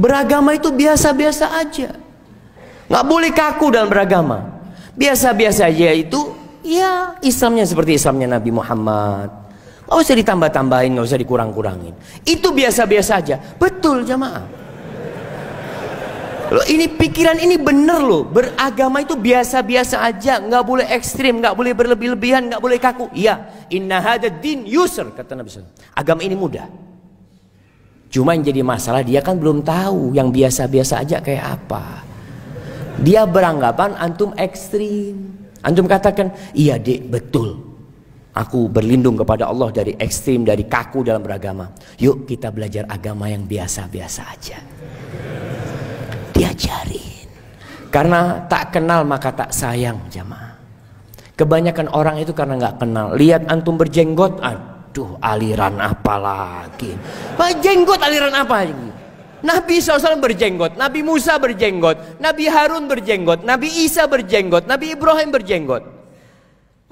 Beragama itu biasa-biasa aja. Nggak boleh kaku dalam beragama. Biasa-biasa aja itu ya Islamnya seperti Islamnya Nabi Muhammad. Nggak usah ditambah-tambahin, nggak usah dikurang-kurangin. Itu biasa-biasa aja. Betul jamaah. Loh, ini pikiran ini bener loh. Beragama itu biasa-biasa aja, nggak boleh ekstrim, nggak boleh berlebih-lebihan, nggak boleh kaku. Iya, inna hada din yusr kata Nabi SAW. Agama ini mudah. Cuma yang jadi masalah dia kan belum tahu yang biasa-biasa aja kayak apa. Dia beranggapan antum ekstrim. Antum katakan, iya dek betul. Aku berlindung kepada Allah dari ekstrim, dari kaku dalam beragama. Yuk kita belajar agama yang biasa-biasa aja. Diajarin. Karena tak kenal maka tak sayang jamaah. Kebanyakan orang itu karena nggak kenal. Lihat antum berjenggotan, Aduh, aliran apa lagi? Pak jenggot aliran apa lagi Nabi SAW berjenggot, Nabi Musa berjenggot, Nabi Harun berjenggot, Nabi Isa berjenggot, Nabi Ibrahim berjenggot.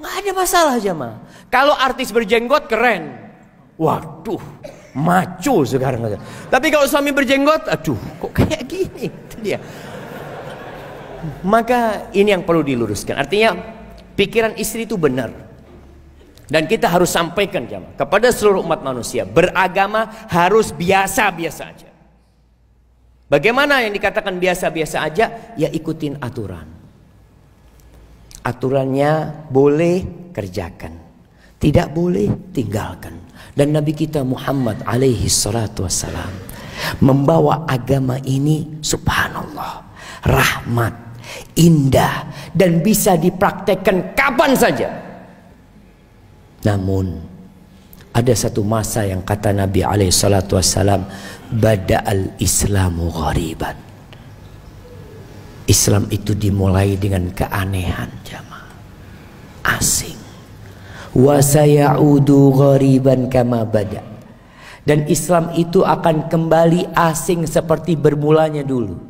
Nggak ada masalah mah. Kalau artis berjenggot keren. Waduh, macu sekarang. aja. Tapi kalau suami berjenggot, aduh kok kayak gini. Itu dia. Maka ini yang perlu diluruskan. Artinya pikiran istri itu benar. Dan kita harus sampaikan jamaah kepada seluruh umat manusia, beragama harus biasa-biasa aja. Bagaimana yang dikatakan biasa-biasa aja? Ya ikutin aturan. Aturannya boleh kerjakan. Tidak boleh tinggalkan. Dan Nabi kita Muhammad alaihi salatu wassalam membawa agama ini subhanallah rahmat indah dan bisa dipraktekkan kapan saja namun ada satu masa yang kata Nabi alaihi salatu wasallam bada'al islamu ghariban. Islam itu dimulai dengan keanehan jamaah. Asing. Wa sayaudu ghariban kama bada. Dan Islam itu akan kembali asing seperti bermulanya dulu.